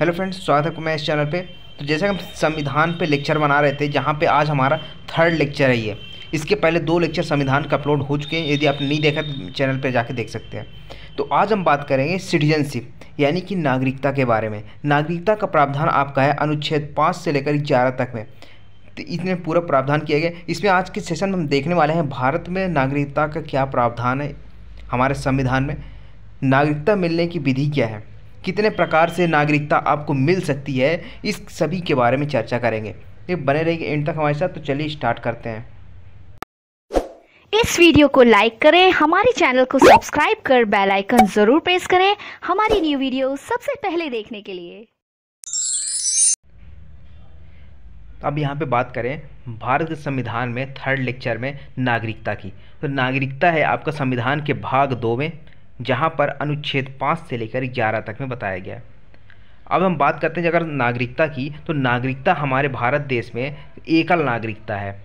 hello friends स्वागत है मैं इस चैनल पे तो जैसे हम संविधान पे लेक्चर बना रहे थे जहाँ पे आज हमारा थर्ड लेक्चर है ये इसके पहले दो लेक्चर संविधान का अपलोड हो चुके हैं यदि आपने नहीं देखा तो चैनल पे जाके देख सकते हैं तो आज हम बात करेंगे सिटीजनशिप यानी कि नागरिकता के बारे में नागरिकता का प्रावधान आपका है अनुच्छेद पाँच से लेकर ग्यारह तक में तो इतने पूरा प्रावधान किया गया इसमें आज के सेशन में हम देखने वाले हैं भारत में नागरिकता का क्या प्रावधान है हमारे संविधान में नागरिकता मिलने की विधि क्या है कितने प्रकार से नागरिकता आपको मिल सकती है इस सभी के बारे में चर्चा करेंगे ये बने रहेगी एंड तक हमारे साथ तो चलिए स्टार्ट करते हैं इस वीडियो को लाइक करें हमारे चैनल को सब्सक्राइब कर बेल आइकन जरूर प्रेस करें हमारी न्यू वीडियो सबसे पहले देखने के लिए अब यहाँ पे बात करें भारत के संविधान में थर्ड लेक्चर में नागरिकता की तो नागरिकता है आपका संविधान के भाग दो में जहाँ पर अनुच्छेद पाँच से लेकर ग्यारह तक में बताया गया अब हम बात करते हैं अगर नागरिकता की तो नागरिकता हमारे भारत देश में एकल नागरिकता है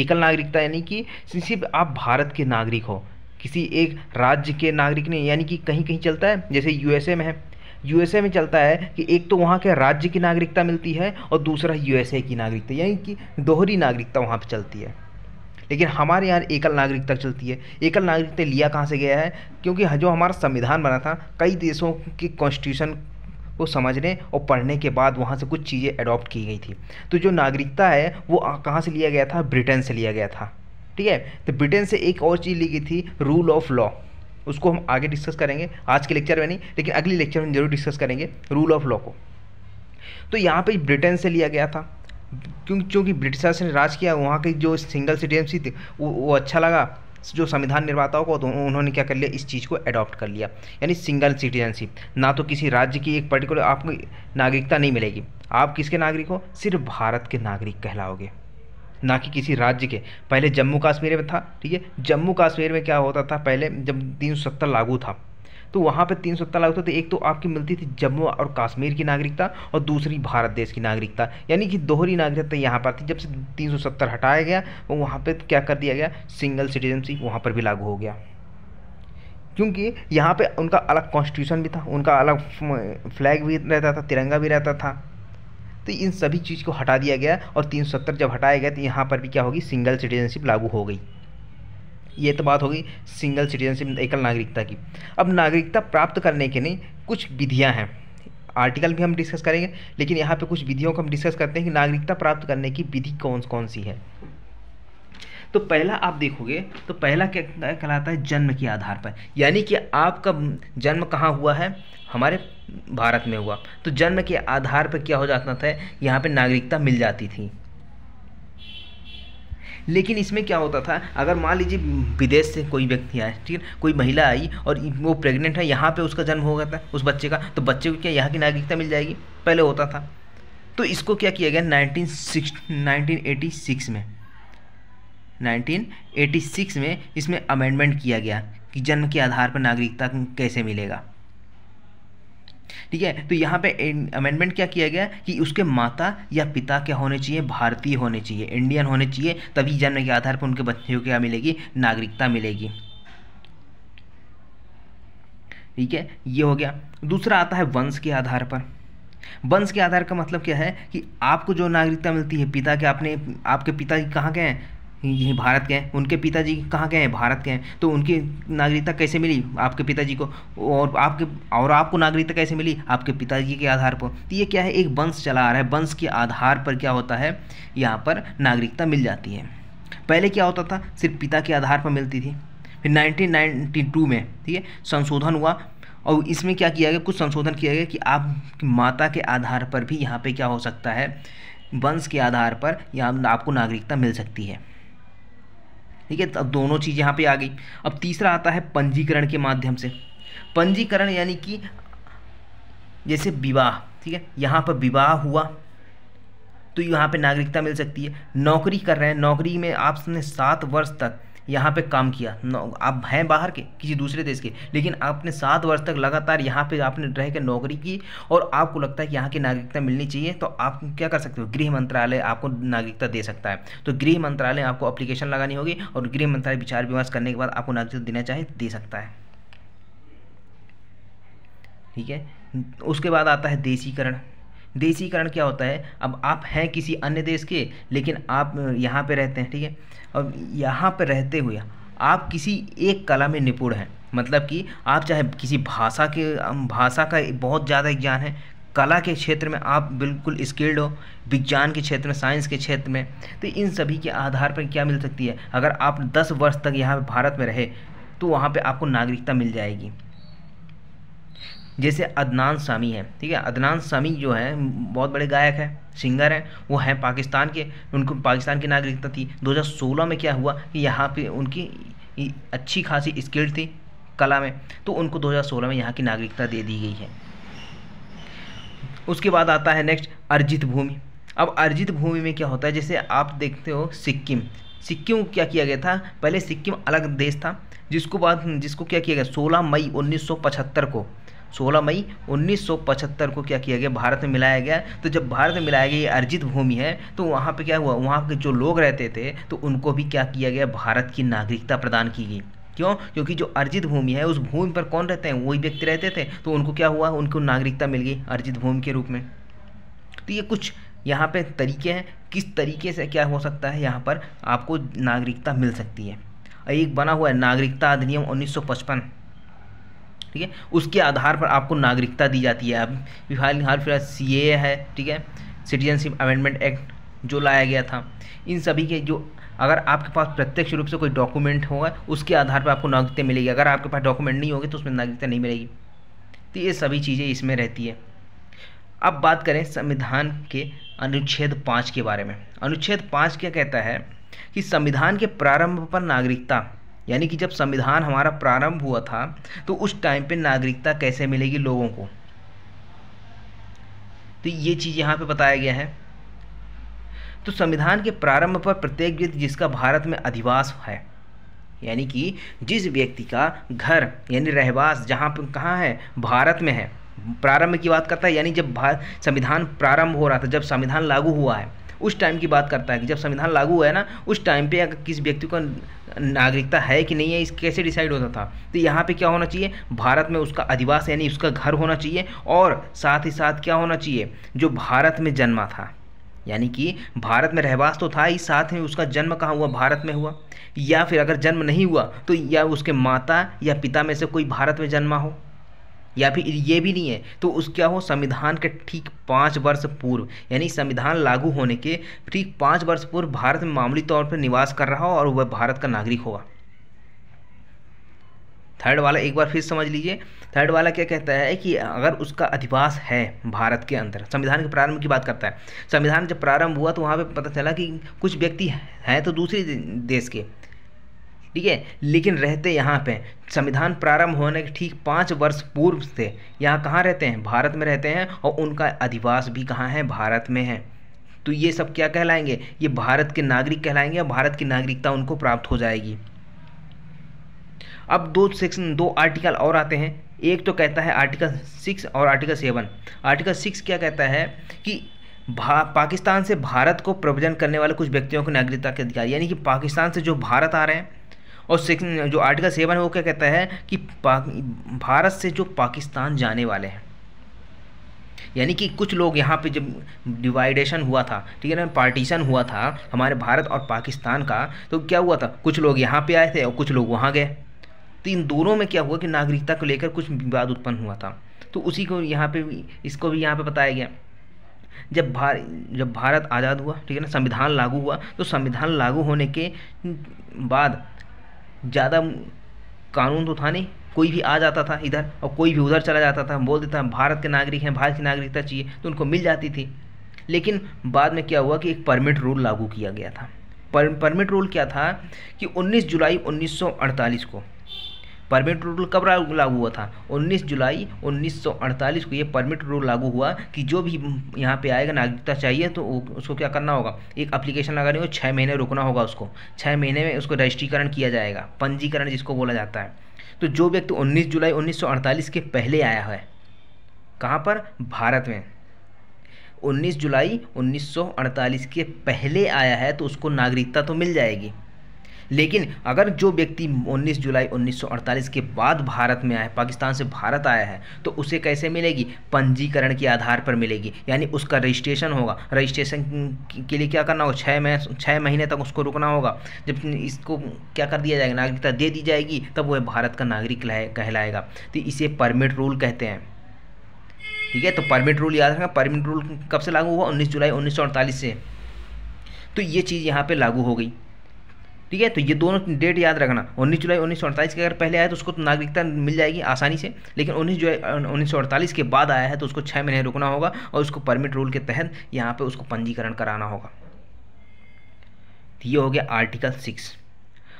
एकल नागरिकता यानी कि सिर्फ आप भारत के नागरिक हो किसी एक राज्य के नागरिक ने यानी कि कहीं कहीं चलता है जैसे यूएसए में है यूएसए में चलता है कि एक तो वहाँ के राज्य की नागरिकता मिलती है और दूसरा यूएसए की नागरिकता यानी कि दोहरी नागरिकता वहाँ पर चलती है लेकिन हमारे यहाँ एकल नागरिकता चलती है एकल नागरिकता लिया कहाँ से गया है क्योंकि जो हमारा संविधान बना था कई देशों की कॉन्स्टिट्यूशन को समझने और पढ़ने के बाद वहाँ से कुछ चीज़ें अडॉप्ट की गई थी तो जो नागरिकता है वो कहाँ से लिया गया था ब्रिटेन से लिया गया था ठीक है तो ब्रिटेन से एक और चीज़ ली गई थी रूल ऑफ लॉ उसको हम आगे डिस्कस करेंगे आज के लेक्चर में नहीं लेकिन अगले लेक्चर में जरूर डिस्कस करेंगे रूल ऑफ लॉ को तो यहाँ पे ब्रिटेन से लिया गया था क्योंकि चूँकि ब्रिटिशर्स ने राज किया वहाँ की जो सिंगल सिटीजनशिप थी वो, वो अच्छा लगा जो संविधान निर्माताओं को तो उन्होंने क्या कर लिया इस चीज़ को अडॉप्ट कर लिया यानी सिंगल सिटीजनशिप ना तो किसी राज्य की एक पर्टिकुलर आपको नागरिकता नहीं मिलेगी आप किसके नागरिक हो सिर्फ भारत के नागरिक कहलाओगे ना कि किसी राज्य के पहले जम्मू कश्मीर में था ठीक है जम्मू कश्मीर में क्या होता था पहले जब तीन लागू था तो वहाँ पर तीन सत्ता लागू थे एक तो आपकी मिलती थी जम्मू और कश्मीर की नागरिकता और दूसरी भारत देश की नागरिकता यानी कि दोहरी नागरिकता यहाँ पर थी जब से तीन हटाया गया और वहाँ पर क्या कर दिया गया सिंगल सिटीजनशिप वहाँ पर भी लागू हो गया क्योंकि यहाँ पे उनका अलग कॉन्स्टिट्यूशन भी था उनका अलग फ्लैग भी रहता था तिरंगा भी रहता था तो इन सभी चीज़ को हटा दिया गया और 370 जब हटाया गया तो यहाँ पर भी क्या होगी सिंगल सिटीजनशिप लागू हो गई ये तो बात होगी सिंगल सिटीजनशिप एकल नागरिकता की अब नागरिकता प्राप्त करने के लिए कुछ विधियाँ हैं आर्टिकल भी हम डिस्कस करेंगे लेकिन यहाँ पे कुछ विधियों को हम डिस्कस करते हैं कि नागरिकता प्राप्त करने की विधि कौन कौन सी है तो पहला आप देखोगे तो पहला क्या कहलाता है जन्म के आधार पर यानी कि आपका जन्म कहाँ हुआ है हमारे भारत में हुआ तो जन्म के आधार पर क्या हो जाता था यहाँ पे नागरिकता मिल जाती थी लेकिन इसमें क्या होता था अगर मान लीजिए विदेश से कोई व्यक्ति आए ठीक है कोई महिला आई और वो प्रेग्नेंट है यहाँ पे उसका जन्म हो गया था उस बच्चे का तो बच्चे को क्या यहाँ की नागरिकता मिल जाएगी पहले होता था तो इसको क्या किया गया nineteen six nineteen eighty six में 1986 में इसमें अमेंडमेंट किया गया कि जन्म के आधार पर नागरिकता कैसे मिलेगा ठीक है तो यहाँ पे अमेंडमेंट क्या किया गया कि उसके माता या पिता क्या होने चाहिए भारतीय होने चाहिए इंडियन होने चाहिए तभी जन्म के आधार पर उनके बच्चे को क्या मिलेगी नागरिकता मिलेगी ठीक है ये हो गया दूसरा आता है वंश के आधार पर वंश के आधार का मतलब क्या है कि आपको जो नागरिकता मिलती है पिता के आपने आपके पिता कहाँ के हैं भारत के हैं उनके पिताजी कहाँ के हैं भारत के हैं तो उनकी नागरिकता कैसे मिली आपके पिताजी को और आपके और आपको नागरिकता कैसे मिली आपके पिताजी के आधार पर तो ये क्या है एक वंश चला आ रहा है वंश के आधार पर क्या होता है यहाँ पर नागरिकता मिल जाती है पहले क्या होता था सिर्फ पिता के आधार पर मिलती थी फिर नाइनटीन में ठीक है संशोधन हुआ और इसमें क्या किया गया कुछ संशोधन किया गया कि आप माता के आधार पर भी यहाँ पर क्या हो सकता है वंश के आधार पर यहाँ आपको नागरिकता मिल सकती है ठीक है अब दोनों चीज़ यहाँ पे आ गई अब तीसरा आता है पंजीकरण के माध्यम से पंजीकरण यानी कि जैसे विवाह ठीक है यहाँ पर विवाह हुआ तो यहाँ पे नागरिकता मिल सकती है नौकरी कर रहे हैं नौकरी में आपने सात वर्ष तक यहाँ पे काम किया आप हैं बाहर के किसी दूसरे देश के लेकिन आपने सात वर्ष तक लगातार यहाँ पे आपने रह के नौकरी की और आपको लगता है कि यहाँ की नागरिकता मिलनी चाहिए तो आप क्या कर सकते हो गृह मंत्रालय आपको नागरिकता दे सकता है तो गृह मंत्रालय आपको अप्लीकेशन लगानी होगी और गृह मंत्रालय विचार विमर्श करने के बाद आपको नागरिकता देना चाहे दे सकता है ठीक है उसके बाद आता है देसीकरण देसीकरण क्या होता है अब आप हैं किसी अन्य देश के लेकिन आप यहाँ पे रहते हैं ठीक है अब यहाँ पर रहते हुए आप किसी एक कला में निपुण हैं मतलब कि आप चाहे किसी भाषा के भाषा का बहुत ज़्यादा ज्ञान है कला के क्षेत्र में आप बिल्कुल स्किल्ड हो विज्ञान के क्षेत्र में साइंस के क्षेत्र में तो इन सभी के आधार पर क्या मिल सकती है अगर आप 10 वर्ष तक यहाँ भारत में रहे तो वहाँ पे आपको नागरिकता मिल जाएगी जैसे अदनान सामी है ठीक है अदनान सामी जो है बहुत बड़े गायक हैं सिंगर हैं वो हैं पाकिस्तान के उनको पाकिस्तान की नागरिकता थी 2016 में क्या हुआ कि यहाँ पे उनकी अच्छी खासी स्किल थी कला में तो उनको 2016 में यहाँ की नागरिकता दे दी गई है उसके बाद आता है नेक्स्ट अर्जित भूमि अब अर्जित भूमि में क्या होता है जैसे आप देखते हो सिक्किम सिक्किम क्या किया गया था पहले सिक्किम अलग देश था जिसको बाद जिसको क्या किया गया सोलह मई उन्नीस को 16 मई 1975 को क्या किया गया भारत में मिलाया गया तो जब भारत में मिलाया गया ये अर्जित भूमि है तो वहाँ पर क्या हुआ वहाँ के जो लोग रहते थे तो उनको भी क्या किया गया भारत की नागरिकता प्रदान की गई क्यों क्योंकि जो अर्जित भूमि है उस भूमि पर कौन रहते हैं वही व्यक्ति रहते थे तो उनको क्या हुआ उनको नागरिकता मिल गई अर्जित भूमि के रूप में तो ये कुछ यहाँ पे तरीके हैं किस तरीके से क्या हो सकता है यहाँ पर आपको नागरिकता मिल सकती है एक बना हुआ है नागरिकता अधिनियम 1955 ठीक है उसके आधार पर आपको नागरिकता दी जाती है अब फिलहाल हाल फिलहाल सी ए है ठीक है सिटीजनशिप अमेंडमेंट एक्ट जो लाया गया था इन सभी के जो अगर आपके पास प्रत्यक्ष रूप से कोई डॉक्यूमेंट होगा उसके आधार पर आपको नागरिकता मिलेगी अगर आपके पास डॉक्यूमेंट नहीं होगी तो उसमें नागरिकता नहीं मिलेगी तो ये सभी चीज़ें इसमें रहती है अब बात करें संविधान के अनुच्छेद पाँच के बारे में अनुच्छेद पाँच क्या कहता है कि संविधान के प्रारंभ पर नागरिकता यानी कि जब संविधान हमारा प्रारंभ हुआ था तो उस टाइम पे नागरिकता कैसे मिलेगी लोगों को तो ये चीज़ यहाँ पे बताया गया है तो संविधान के प्रारंभ पर प्रत्येक व्यक्ति जिसका भारत में अधिवास है यानी कि जिस व्यक्ति का घर यानी रहवास जहाँ पर कहाँ है भारत में है प्रारंभ की बात करता है यानी जब संविधान प्रारंभ हो रहा था जब संविधान लागू हुआ है उस टाइम की बात करता है कि जब संविधान लागू हुआ है ना उस टाइम पे अगर किस व्यक्ति को नागरिकता है कि नहीं है इस कैसे डिसाइड होता था तो यहाँ पे क्या होना चाहिए भारत में उसका अधिवास यानी उसका घर होना चाहिए और साथ ही साथ क्या होना चाहिए जो भारत में जन्मा था यानी कि भारत में रहवास तो था ही साथ में उसका जन्म कहाँ हुआ भारत में हुआ या फिर अगर जन्म नहीं हुआ तो या उसके माता या पिता में से कोई भारत में जन्मा हो या फिर ये भी नहीं है तो उस क्या हो संविधान के ठीक पाँच वर्ष पूर्व यानी संविधान लागू होने के ठीक पाँच वर्ष पूर्व भारत में मामूली तौर पर निवास कर रहा हो और वह भारत का नागरिक होगा थर्ड वाला एक बार फिर समझ लीजिए थर्ड वाला क्या कहता है कि अगर उसका अधिवास है भारत के अंदर संविधान के प्रारंभ की बात करता है संविधान जब प्रारंभ हुआ तो वहाँ पे पता चला कि कुछ व्यक्ति हैं तो दूसरे देश के ठीक है लेकिन रहते यहाँ पे संविधान प्रारंभ होने के ठीक पाँच वर्ष पूर्व से यहाँ कहाँ रहते हैं भारत में रहते हैं और उनका अधिवास भी कहाँ है भारत में है तो ये सब क्या कहलाएंगे ये भारत के नागरिक कहलाएंगे और भारत की नागरिकता उनको प्राप्त हो जाएगी अब दो सेक्शन दो आर्टिकल और आते हैं एक तो कहता है आर्टिकल सिक्स और आर्टिकल सेवन आर्टिकल सिक्स क्या कहता है कि पाकिस्तान से भारत को प्रवजन करने वाले कुछ व्यक्तियों को नागरिकता के अधिकार यानी कि पाकिस्तान से जो भारत आ रहे हैं और जो आर्टिकल सेवन है वो क्या कहता है कि भारत से जो पाकिस्तान जाने वाले हैं यानी कि कुछ लोग यहाँ पे जब डिवाइडेशन हुआ था ठीक है ना पार्टीशन हुआ था हमारे भारत और पाकिस्तान का तो क्या हुआ था कुछ लोग यहाँ पे आए थे और कुछ लोग वहाँ गए तो इन दोनों में क्या हुआ कि नागरिकता को लेकर कुछ विवाद उत्पन्न हुआ था तो उसी को यहाँ पे भी इसको भी यहाँ पे बताया गया जब भार जब भारत आज़ाद हुआ ठीक है ना संविधान लागू हुआ तो संविधान लागू होने के बाद ज़्यादा कानून तो था नहीं कोई भी आ जाता था इधर और कोई भी उधर चला जाता था बोल देता भारत के नागरिक हैं भारत की नागरिकता चाहिए तो उनको मिल जाती थी लेकिन बाद में क्या हुआ कि एक परमिट रूल लागू किया गया था परमिट रूल क्या था कि 19 जुलाई 1948 को परमिट रूल कब लागू हुआ था 19 जुलाई 1948 को ये परमिट रूल लागू हुआ कि जो भी यहाँ पे आएगा नागरिकता चाहिए तो उसको क्या करना होगा एक अप्लीकेशन लगानी हो छः महीने रुकना होगा उसको छः महीने में उसको रजिस्ट्रीकरण किया जाएगा पंजीकरण जिसको बोला जाता है तो जो व्यक्ति उन्नीस जुलाई उन्नीस के पहले आया है कहाँ पर भारत में 19 जुलाई 1948 के पहले आया है तो उसको नागरिकता तो मिल जाएगी लेकिन अगर जो व्यक्ति 19 जुलाई 1948 के बाद भारत में आए पाकिस्तान से भारत आया है तो उसे कैसे मिलेगी पंजीकरण के आधार पर मिलेगी यानी उसका रजिस्ट्रेशन होगा रजिस्ट्रेशन के लिए क्या करना होगा छः मह छः महीने तक उसको रुकना होगा जब इसको क्या कर दिया जाएगा नागरिकता दे दी जाएगी तब वह भारत का नागरिक कहलाएगा तो इसे परमिट रूल कहते हैं ठीक है तो परमिट रूल याद रखना परमिट रूल कब से लागू हुआ 19 जुलाई 1948 से तो ये चीज़ यहाँ पे लागू हो गई ठीक है तो ये दोनों डेट याद रखना उन्नीस जुलाई उन्नीस सौ अड़तालीस के अगर पहले आए तो उसको तो नागरिकता मिल जाएगी आसानी से लेकिन उन्नीस जुलाई उन्नीस सौ अड़तालीस के बाद आया है तो उसको छः महीने रुकना होगा और उसको परमिट रूल के तहत यहाँ पर उसको पंजीकरण कराना होगा तो ये हो गया आर्टिकल सिक्स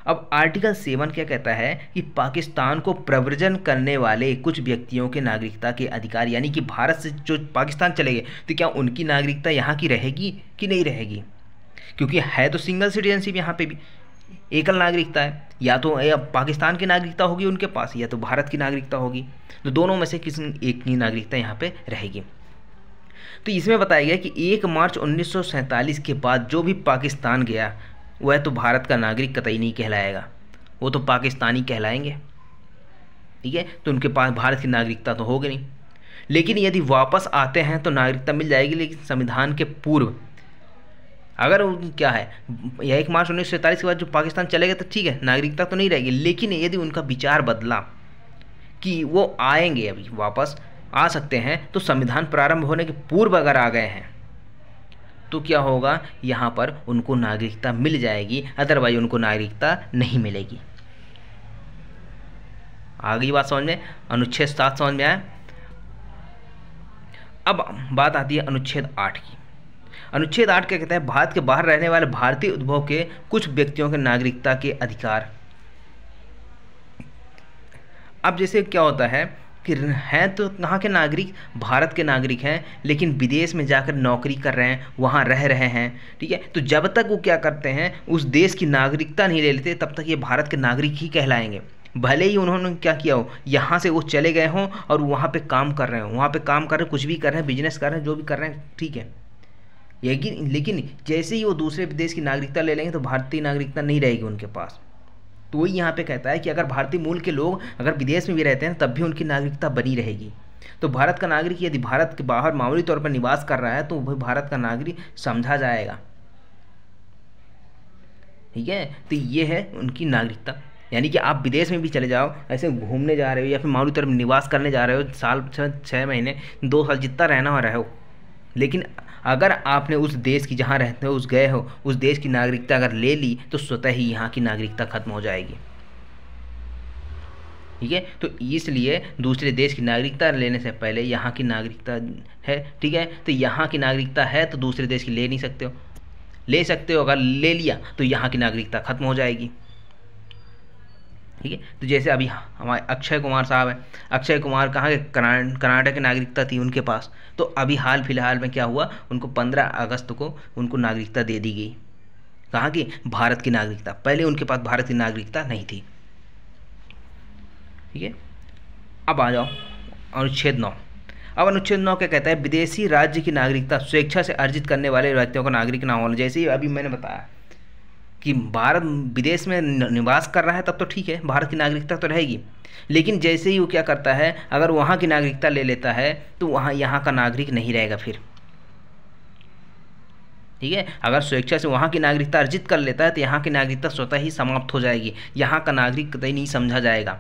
अब आर्टिकल सेवन क्या कहता है कि पाकिस्तान को प्रव्रजन करने वाले कुछ व्यक्तियों के नागरिकता के अधिकार यानी कि भारत से जो पाकिस्तान चले गए तो क्या उनकी नागरिकता यहाँ की रहेगी कि नहीं रहेगी क्योंकि है तो सिंगल सिटीजनशिप यहाँ पे भी एकल नागरिकता है या तो या पाकिस्तान की नागरिकता होगी उनके पास या तो भारत की नागरिकता होगी तो दोनों में से किसी एक की नागरिकता यहाँ पे रहेगी तो इसमें बताया गया कि एक मार्च उन्नीस के बाद जो भी पाकिस्तान गया वह तो भारत का नागरिक कतई नहीं कहलाएगा वो तो पाकिस्तानी कहलाएंगे ठीक है तो उनके पास भारत की नागरिकता तो होगी नहीं लेकिन यदि वापस आते हैं तो नागरिकता मिल जाएगी लेकिन संविधान के पूर्व अगर क्या है यह एक मार्च उन्नीस के बाद जो पाकिस्तान चलेगा तो ठीक है नागरिकता तो नहीं रहेगी लेकिन यदि उनका विचार बदला कि वो आएंगे अभी वापस आ सकते हैं तो संविधान प्रारंभ होने के पूर्व अगर आ गए हैं तो क्या होगा यहाँ पर उनको नागरिकता मिल जाएगी अदरवाइज उनको नागरिकता नहीं मिलेगी आगे बात समझ में अनुच्छेद सात समझ में आए अब बात आती है अनुच्छेद आठ की अनुच्छेद आठ क्या कहता है भारत के बाहर रहने वाले भारतीय उद्भव के कुछ व्यक्तियों के नागरिकता के अधिकार अब जैसे क्या होता है कि हैं तो यहाँ के नागरिक भारत के नागरिक हैं लेकिन विदेश में जाकर नौकरी कर रहे हैं वहाँ रह रहे हैं ठीक है तो जब तक वो क्या करते हैं उस देश की नागरिकता नहीं ले लेते तब तक ये भारत के नागरिक ही कहलाएंगे भले ही उन्होंने क्या किया हो यहाँ से वो चले गए हों और वहाँ पे काम कर रहे हों वहाँ पे काम कर रहे हैं कुछ भी कर रहे हैं बिजनेस कर रहे हैं जो भी कर रहे हैं ठीक है लेकिन लेकिन जैसे ही वो दूसरे देश की नागरिकता ले लेंगे तो भारतीय नागरिकता नहीं रहेगी उनके पास तो वही यहाँ पे कहता है कि अगर भारतीय मूल के लोग अगर विदेश में भी रहते हैं तब भी उनकी नागरिकता बनी रहेगी तो भारत का नागरिक यदि भारत के बाहर मामूली तौर पर निवास कर रहा है तो वह भारत का नागरिक समझा जाएगा ठीक है तो ये है उनकी नागरिकता यानी कि आप विदेश में भी चले जाओ ऐसे घूमने जा रहे हो या फिर मामूली तौर पर निवास करने जा रहे हो साल छः महीने दो साल जितना रहना हो रहे हो लेकिन अगर आपने उस देश की जहाँ रहते हो उस गए हो उस देश की नागरिकता अगर ले ली तो स्वतः ही यहाँ की नागरिकता खत्म हो जाएगी ठीक है तो इसलिए दूसरे देश की नागरिकता लेने से पहले यहाँ की नागरिकता है ठीक है तो यहाँ की नागरिकता है तो दूसरे देश की ले नहीं सकते हो ले सकते हो अगर ले लिया तो यहाँ की नागरिकता खत्म हो जाएगी ठीक है तो जैसे अभी हाँ, हमारे अक्षय कुमार साहब हैं अक्षय कुमार कहाँ के कर्नाटक की नागरिकता थी उनके पास तो अभी हाल फिलहाल में क्या हुआ उनको पंद्रह अगस्त को उनको नागरिकता दे दी गई कहाँ की भारत की नागरिकता पहले उनके पास भारत की नागरिकता नहीं थी ठीक है अब आ जाओ अनुच्छेद नौ अब अनुच्छेद नौ क्या कहता है विदेशी राज्य की नागरिकता स्वेच्छा से अर्जित करने वाले व्यक्तियों का नागरिक ना होना जैसे अभी मैंने बताया कि भारत विदेश में निवास कर रहा है तब तो ठीक है भारत की नागरिकता तो रहेगी लेकिन जैसे ही वो क्या करता है अगर वहाँ की नागरिकता ले लेता है तो वहाँ यहाँ का नागरिक नहीं रहेगा फिर ठीक है अगर स्वेच्छा से वहाँ की नागरिकता अर्जित कर लेता है तो यहाँ की नागरिकता स्वतः ही समाप्त हो जाएगी यहाँ का नागरिक कतई नहीं समझा जाएगा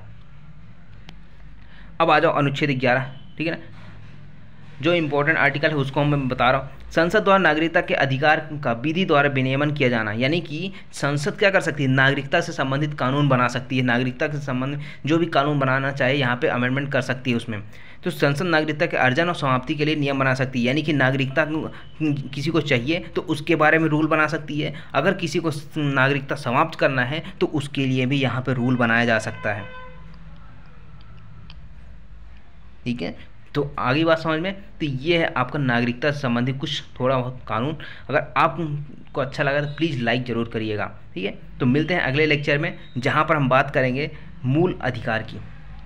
अब आ जाओ अनुच्छेद ग्यारह ठीक है ना जो इम्पोर्टेंट आर्टिकल है उसको हम बता रहा हूँ संसद द्वारा नागरिकता के अधिकार का विधि द्वारा विनियमन किया जाना यानी कि संसद क्या कर सकती है नागरिकता से संबंधित कानून बना सकती है नागरिकता से संबंध जो भी कानून बनाना चाहे यहाँ पे अमेंडमेंट कर सकती है उसमें तो संसद नागरिकता के अर्जन और समाप्ति के लिए नियम बना सकती है यानी कि नागरिकता किसी को चाहिए तो उसके बारे में रूल बना सकती है अगर किसी को नागरिकता समाप्त करना है तो उसके लिए भी यहाँ पर रूल बनाया जा सकता है ठीक है तो आगे बात समझ में तो ये है आपका नागरिकता संबंधी कुछ थोड़ा बहुत कानून अगर आपको अच्छा लगा तो प्लीज़ लाइक ज़रूर करिएगा ठीक है तो मिलते हैं अगले लेक्चर में जहाँ पर हम बात करेंगे मूल अधिकार की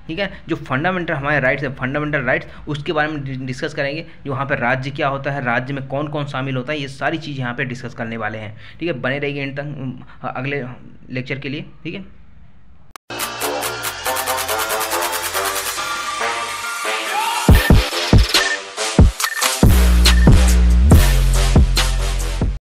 ठीक है जो फंडामेंटल हमारे राइट्स है फंडामेंटल राइट्स उसके बारे में डिस्कस करेंगे जो वहाँ पर राज्य क्या होता है राज्य में कौन कौन शामिल होता है ये सारी चीज़ यहाँ पर डिस्कस करने वाले हैं ठीक है बने रहिए इन तक अगले लेक्चर के लिए ठीक है